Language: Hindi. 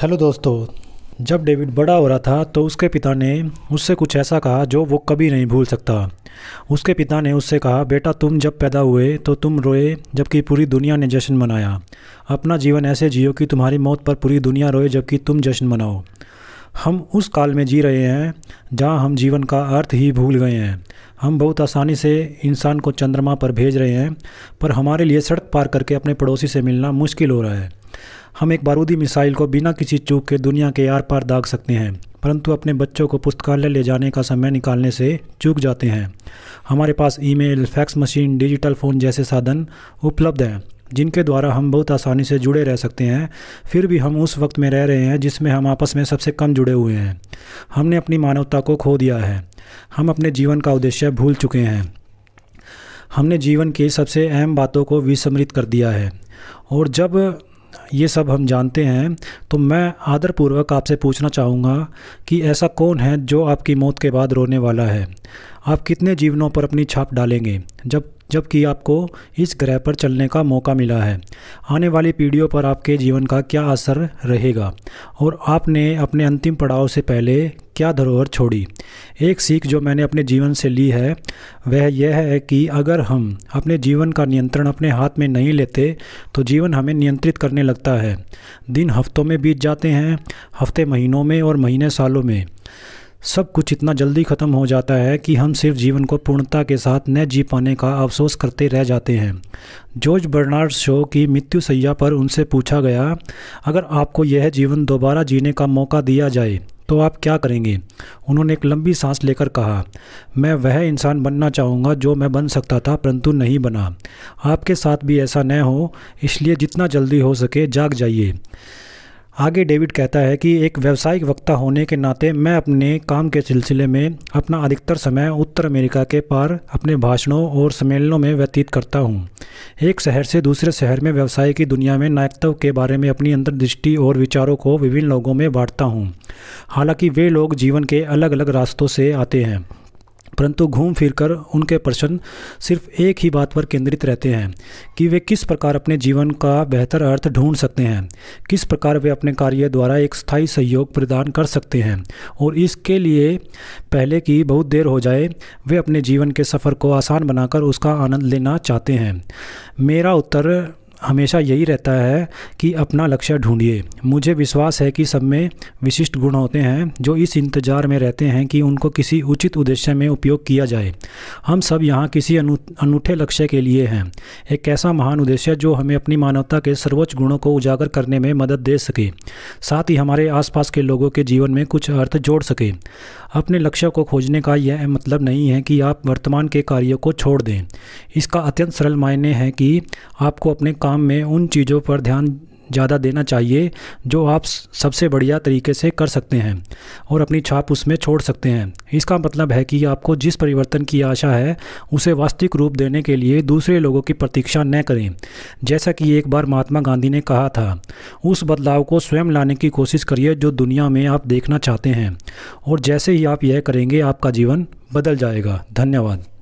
हेलो दोस्तों जब डेविड बड़ा हो रहा था तो उसके पिता ने उससे कुछ ऐसा कहा जो वो कभी नहीं भूल सकता उसके पिता ने उससे कहा बेटा तुम जब पैदा हुए तो तुम रोए जबकि पूरी दुनिया ने जश्न मनाया अपना जीवन ऐसे जियो कि तुम्हारी मौत पर पूरी दुनिया रोए जबकि तुम जश्न मनाओ हम उस काल में जी रहे हैं जहाँ हम जीवन का अर्थ ही भूल गए हैं हम बहुत आसानी से इंसान को चंद्रमा पर भेज रहे हैं पर हमारे लिए सड़क पार करके अपने पड़ोसी से मिलना मुश्किल हो रहा है हम एक बारूदी मिसाइल को बिना किसी चूक के दुनिया के आर पार दाग सकते हैं परंतु अपने बच्चों को पुस्तकालय ले जाने का समय निकालने से चूक जाते हैं हमारे पास email, fax machine digital phone जैसे साधन उपलब्ध हैं जिनके द्वारा हम बहुत आसानी से जुड़े रह सकते हैं फिर भी हम उस वक्त में रह रहे हैं जिसमें हम आपस में सबसे कम जुड़े हुए हैं हमने अपनी मानवता को खो दिया है हम अपने जीवन का उद्देश्य भूल चुके हैं हमने जीवन की सबसे अहम बातों को विस्मृत कर दिया है और जब ये सब हम जानते हैं तो मैं आदरपूर्वक आपसे पूछना चाहूँगा कि ऐसा कौन है जो आपकी मौत के बाद रोने वाला है आप कितने जीवनों पर अपनी छाप डालेंगे जब जबकि आपको इस ग्रह पर चलने का मौका मिला है आने वाली पीढ़ियों पर आपके जीवन का क्या असर रहेगा और आपने अपने अंतिम पड़ाव से पहले क्या धरोहर छोड़ी एक सीख जो मैंने अपने जीवन से ली है वह यह है कि अगर हम अपने जीवन का नियंत्रण अपने हाथ में नहीं लेते तो जीवन हमें नियंत्रित करने लगता है दिन हफ्तों में बीत जाते हैं हफ्ते महीनों में और महीने सालों में सब कुछ इतना जल्दी ख़त्म हो जाता है कि हम सिर्फ जीवन को पूर्णता के साथ न जी पाने का अफसोस करते रह जाते हैं जॉर्ज बर्नार्ड शो की मृत्यु सैया पर उनसे पूछा गया अगर आपको यह जीवन दोबारा जीने का मौका दिया जाए तो आप क्या करेंगे उन्होंने एक लंबी सांस लेकर कहा मैं वह इंसान बनना चाहूँगा जो मैं बन सकता था परंतु नहीं बना आपके साथ भी ऐसा न हो इसलिए जितना जल्दी हो सके जाग जाइए आगे डेविड कहता है कि एक व्यावसायिक वक्ता होने के नाते मैं अपने काम के सिलसिले में अपना अधिकतर समय उत्तर अमेरिका के पार अपने भाषणों और सम्मेलनों में व्यतीत करता हूँ एक शहर से दूसरे शहर में व्यवसाय की दुनिया में नायकत्व के बारे में अपनी अंतर्दृष्टि और विचारों को विभिन्न लोगों में बांटता हूँ हालांकि वे लोग जीवन के अलग अलग रास्तों से आते हैं परंतु घूम फिर कर उनके प्रश्न सिर्फ एक ही बात पर केंद्रित रहते हैं कि वे किस प्रकार अपने जीवन का बेहतर अर्थ ढूंढ सकते हैं किस प्रकार वे अपने कार्य द्वारा एक स्थायी सहयोग प्रदान कर सकते हैं और इसके लिए पहले की बहुत देर हो जाए वे अपने जीवन के सफ़र को आसान बनाकर उसका आनंद लेना चाहते हैं मेरा उत्तर हमेशा यही रहता है कि अपना लक्ष्य ढूंढिए मुझे विश्वास है कि सब में विशिष्ट गुण होते हैं जो इस इंतजार में रहते हैं कि उनको किसी उचित उद्देश्य में उपयोग किया जाए हम सब यहाँ किसी अनूठे लक्ष्य के लिए हैं एक ऐसा महान उद्देश्य जो हमें अपनी मानवता के सर्वोच्च गुणों को उजागर करने में मदद दे सके साथ ही हमारे आसपास के लोगों के जीवन में कुछ अर्थ जोड़ सके अपने लक्ष्य को खोजने का यह मतलब नहीं है कि आप वर्तमान के कार्यों को छोड़ दें इसका अत्यंत सरल मायने हैं कि आपको अपने काम में उन चीज़ों पर ध्यान ज़्यादा देना चाहिए जो आप सबसे बढ़िया तरीके से कर सकते हैं और अपनी छाप उसमें छोड़ सकते हैं इसका मतलब है कि आपको जिस परिवर्तन की आशा है उसे वास्तविक रूप देने के लिए दूसरे लोगों की प्रतीक्षा न करें जैसा कि एक बार महात्मा गांधी ने कहा था उस बदलाव को स्वयं लाने की कोशिश करिए जो दुनिया में आप देखना चाहते हैं और जैसे ही आप यह करेंगे आपका जीवन बदल जाएगा धन्यवाद